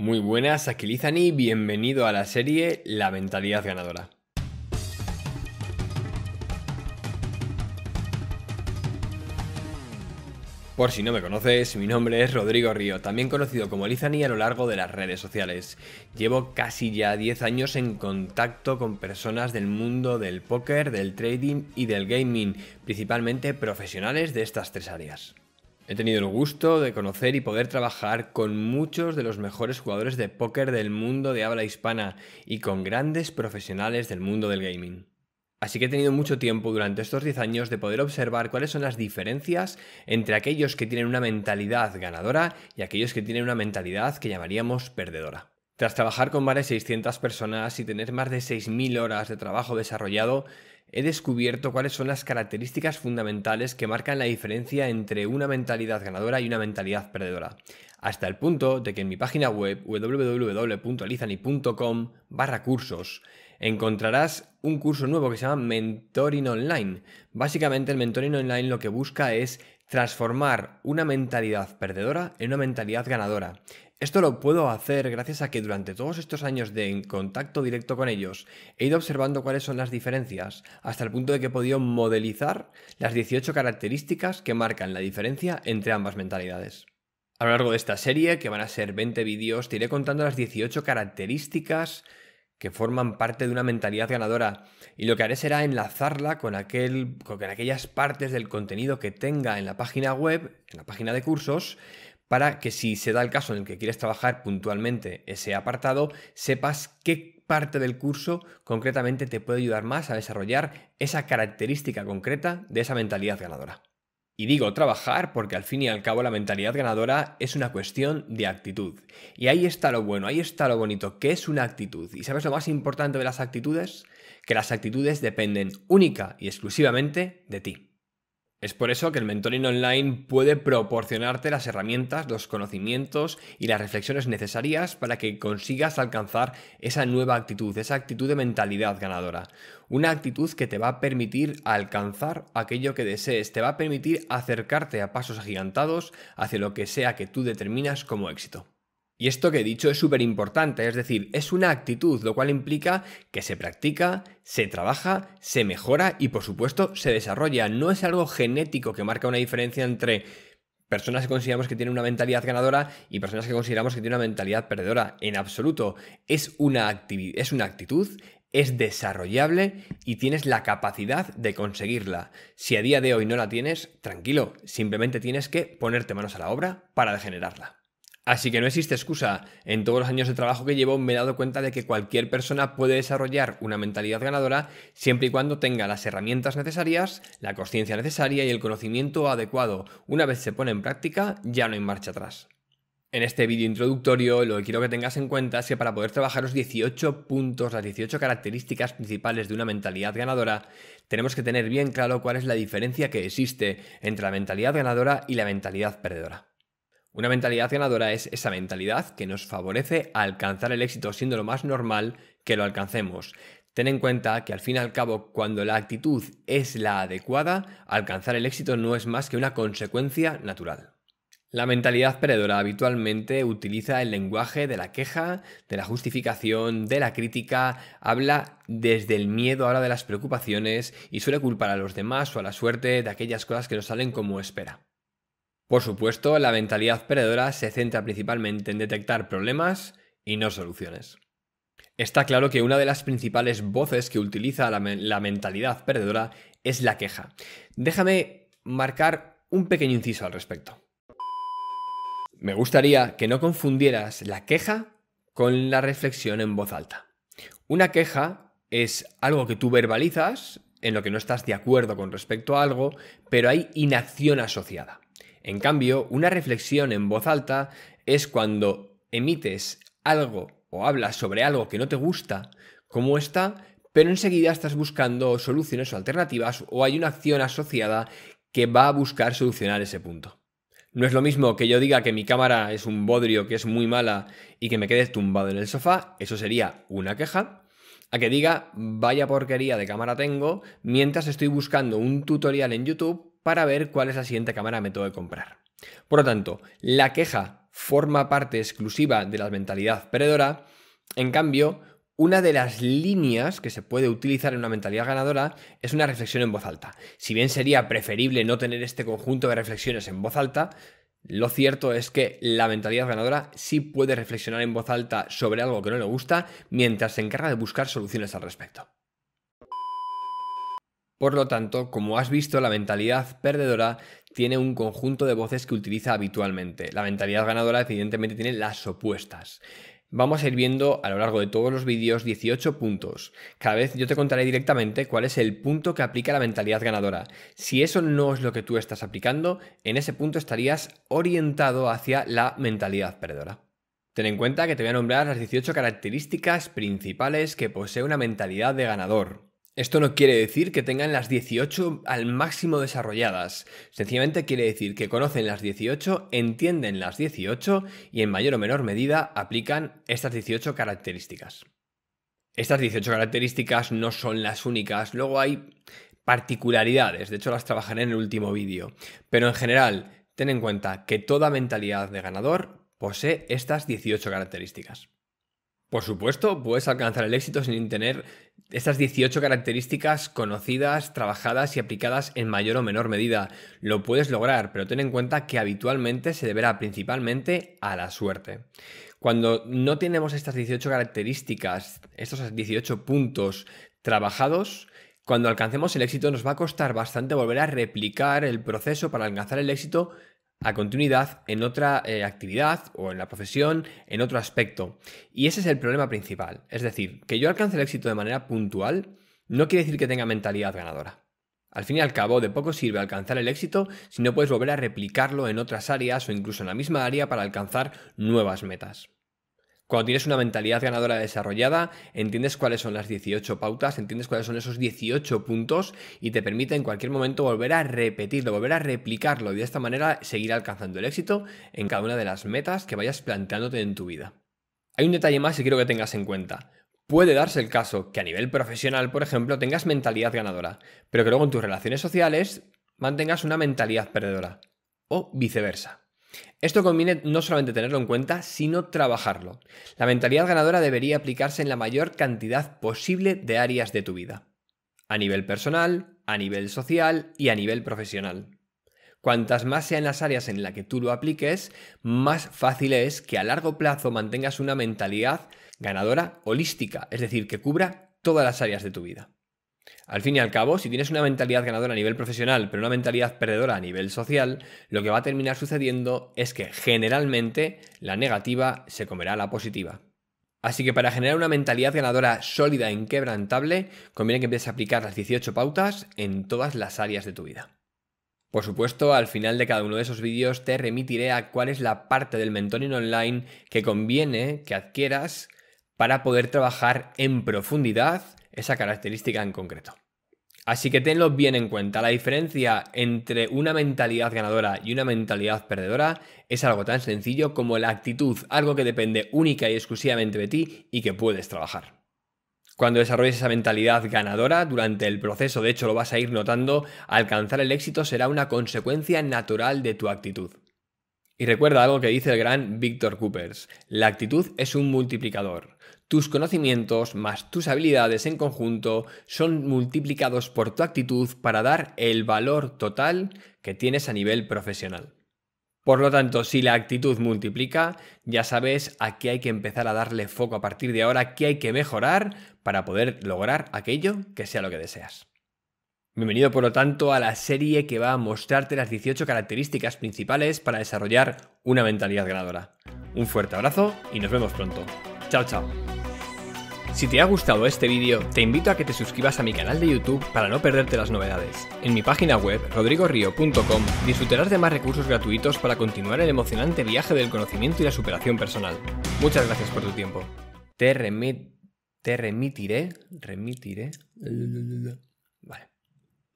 Muy buenas, aquí Lizani, bienvenido a la serie La mentalidad ganadora. Por si no me conoces, mi nombre es Rodrigo Río, también conocido como Lizani a lo largo de las redes sociales. Llevo casi ya 10 años en contacto con personas del mundo del póker, del trading y del gaming, principalmente profesionales de estas tres áreas. He tenido el gusto de conocer y poder trabajar con muchos de los mejores jugadores de póker del mundo de habla hispana y con grandes profesionales del mundo del gaming. Así que he tenido mucho tiempo durante estos 10 años de poder observar cuáles son las diferencias entre aquellos que tienen una mentalidad ganadora y aquellos que tienen una mentalidad que llamaríamos perdedora. Tras trabajar con más de 600 personas y tener más de 6.000 horas de trabajo desarrollado, he descubierto cuáles son las características fundamentales que marcan la diferencia entre una mentalidad ganadora y una mentalidad perdedora, hasta el punto de que en mi página web www.alizani.com barra cursos encontrarás un curso nuevo que se llama Mentoring Online. Básicamente el Mentoring Online lo que busca es transformar una mentalidad perdedora en una mentalidad ganadora. Esto lo puedo hacer gracias a que durante todos estos años de contacto directo con ellos he ido observando cuáles son las diferencias, hasta el punto de que he podido modelizar las 18 características que marcan la diferencia entre ambas mentalidades. A lo largo de esta serie, que van a ser 20 vídeos, te iré contando las 18 características que forman parte de una mentalidad ganadora y lo que haré será enlazarla con, aquel, con aquellas partes del contenido que tenga en la página web, en la página de cursos, para que si se da el caso en el que quieres trabajar puntualmente ese apartado, sepas qué parte del curso concretamente te puede ayudar más a desarrollar esa característica concreta de esa mentalidad ganadora. Y digo trabajar porque al fin y al cabo la mentalidad ganadora es una cuestión de actitud. Y ahí está lo bueno, ahí está lo bonito, que es una actitud. ¿Y sabes lo más importante de las actitudes? Que las actitudes dependen única y exclusivamente de ti. Es por eso que el mentoring online puede proporcionarte las herramientas, los conocimientos y las reflexiones necesarias para que consigas alcanzar esa nueva actitud, esa actitud de mentalidad ganadora. Una actitud que te va a permitir alcanzar aquello que desees, te va a permitir acercarte a pasos agigantados hacia lo que sea que tú determinas como éxito. Y esto que he dicho es súper importante, es decir, es una actitud, lo cual implica que se practica, se trabaja, se mejora y por supuesto se desarrolla. No es algo genético que marca una diferencia entre personas que consideramos que tienen una mentalidad ganadora y personas que consideramos que tienen una mentalidad perdedora. En absoluto, es una, es una actitud, es desarrollable y tienes la capacidad de conseguirla. Si a día de hoy no la tienes, tranquilo, simplemente tienes que ponerte manos a la obra para degenerarla. Así que no existe excusa. En todos los años de trabajo que llevo me he dado cuenta de que cualquier persona puede desarrollar una mentalidad ganadora siempre y cuando tenga las herramientas necesarias, la conciencia necesaria y el conocimiento adecuado. Una vez se pone en práctica, ya no hay marcha atrás. En este vídeo introductorio lo que quiero que tengas en cuenta es que para poder trabajar los 18 puntos, las 18 características principales de una mentalidad ganadora, tenemos que tener bien claro cuál es la diferencia que existe entre la mentalidad ganadora y la mentalidad perdedora. Una mentalidad ganadora es esa mentalidad que nos favorece alcanzar el éxito siendo lo más normal que lo alcancemos. Ten en cuenta que al fin y al cabo, cuando la actitud es la adecuada, alcanzar el éxito no es más que una consecuencia natural. La mentalidad perdedora habitualmente utiliza el lenguaje de la queja, de la justificación, de la crítica, habla desde el miedo, ahora de las preocupaciones y suele culpar a los demás o a la suerte de aquellas cosas que no salen como espera. Por supuesto, la mentalidad perdedora se centra principalmente en detectar problemas y no soluciones. Está claro que una de las principales voces que utiliza la, mentalidad perdedora es la queja. Déjame marcar un pequeño inciso al respecto. Me gustaría que no confundieras la queja con la reflexión en voz alta. Una queja es algo que tú verbalizas en lo que no estás de acuerdo con respecto a algo, pero hay inacción asociada. En cambio, una reflexión en voz alta es cuando emites algo o hablas sobre algo que no te gusta, como está, pero enseguida estás buscando soluciones o alternativas o hay una acción asociada que va a buscar solucionar ese punto. No es lo mismo que yo diga que mi cámara es un bodrio, que es muy mala y que me quede tumbado en el sofá, eso sería una queja, a que diga vaya porquería de cámara tengo mientras estoy buscando un tutorial en YouTube para ver cuál es la siguiente cámara método de comprar. Por lo tanto, la queja forma parte exclusiva de la mentalidad perdedora, en cambio, una de las líneas que se puede utilizar en una mentalidad ganadora es una reflexión en voz alta. Si bien sería preferible no tener este conjunto de reflexiones en voz alta, lo cierto es que la mentalidad ganadora sí puede reflexionar en voz alta sobre algo que no le gusta mientras se encarga de buscar soluciones al respecto. Por lo tanto, como has visto, la mentalidad perdedora tiene un conjunto de voces que utiliza habitualmente. La mentalidad ganadora evidentemente tiene las opuestas. Vamos a ir viendo a lo largo de todos los vídeos 18 puntos. Cada vez yo te contaré directamente cuál es el punto que aplica la mentalidad ganadora. Si eso no es lo que tú estás aplicando, en ese punto estarías orientado hacia la mentalidad perdedora. Ten en cuenta que te voy a nombrar las 18 características principales que posee una mentalidad de ganador. Esto no quiere decir que tengan las 18 al máximo desarrolladas, sencillamente quiere decir que conocen las 18, entienden las 18 y en mayor o menor medida aplican estas 18 características. Estas 18 características no son las únicas, luego hay particularidades, de hecho las trabajaré en el último vídeo, pero en general ten en cuenta que toda mentalidad de ganador posee estas 18 características. Por supuesto, puedes alcanzar el éxito sin tener estas 18 características conocidas, trabajadas y aplicadas en mayor o menor medida. Lo puedes lograr, pero ten en cuenta que habitualmente se deberá principalmente a la suerte. Cuando no tenemos estas 18 características, estos 18 puntos trabajados, cuando alcancemos el éxito nos va a costar bastante volver a replicar el proceso para alcanzar el éxito a continuidad en otra eh, actividad o en la profesión, en otro aspecto. Y ese es el problema principal. Es decir, que yo alcance el éxito de manera puntual no quiere decir que tenga mentalidad ganadora. Al fin y al cabo, de poco sirve alcanzar el éxito si no puedes volver a replicarlo en otras áreas o incluso en la misma área para alcanzar nuevas metas. Cuando tienes una mentalidad ganadora desarrollada, entiendes cuáles son las 18 pautas, entiendes cuáles son esos 18 puntos y te permite en cualquier momento volver a repetirlo, volver a replicarlo y de esta manera seguir alcanzando el éxito en cada una de las metas que vayas planteándote en tu vida. Hay un detalle más que quiero que tengas en cuenta. Puede darse el caso que a nivel profesional, por ejemplo, tengas mentalidad ganadora, pero que luego en tus relaciones sociales mantengas una mentalidad perdedora. O viceversa. Esto conviene no solamente tenerlo en cuenta, sino trabajarlo. La mentalidad ganadora debería aplicarse en la mayor cantidad posible de áreas de tu vida. A nivel personal, a nivel social y a nivel profesional. Cuantas más sean las áreas en las que tú lo apliques, más fácil es que a largo plazo mantengas una mentalidad ganadora holística, es decir, que cubra todas las áreas de tu vida. Al fin y al cabo, si tienes una mentalidad ganadora a nivel profesional, pero una mentalidad perdedora a nivel social, lo que va a terminar sucediendo es que generalmente la negativa se comerá la positiva. Así que para generar una mentalidad ganadora sólida e inquebrantable, conviene que empieces a aplicar las 18 pautas en todas las áreas de tu vida. Por supuesto, al final de cada uno de esos vídeos te remitiré a cuál es la parte del mentoring online que conviene que adquieras para poder trabajar en profundidad esa característica en concreto. Así que tenlo bien en cuenta, la diferencia entre una mentalidad ganadora y una mentalidad perdedora es algo tan sencillo como la actitud, algo que depende única y exclusivamente de ti y que puedes trabajar. Cuando desarrolles esa mentalidad ganadora durante el proceso, de hecho lo vas a ir notando, alcanzar el éxito será una consecuencia natural de tu actitud. Y recuerda algo que dice el gran Víctor Coopers, la actitud es un multiplicador. Tus conocimientos más tus habilidades en conjunto son multiplicados por tu actitud para dar el valor total que tienes a nivel profesional. Por lo tanto, si la actitud multiplica, ya sabes a qué hay que empezar a darle foco a partir de ahora, qué hay que mejorar para poder lograr aquello que sea lo que deseas. Bienvenido, por lo tanto, a la serie que va a mostrarte las 18 características principales para desarrollar una mentalidad ganadora. Un fuerte abrazo y nos vemos pronto. Chao, chao. Si te ha gustado este vídeo, te invito a que te suscribas a mi canal de YouTube para no perderte las novedades. En mi página web, rodrigorio.com, disfrutarás de más recursos gratuitos para continuar el emocionante viaje del conocimiento y la superación personal. Muchas gracias por tu tiempo. Te, remitiré. Remitiré.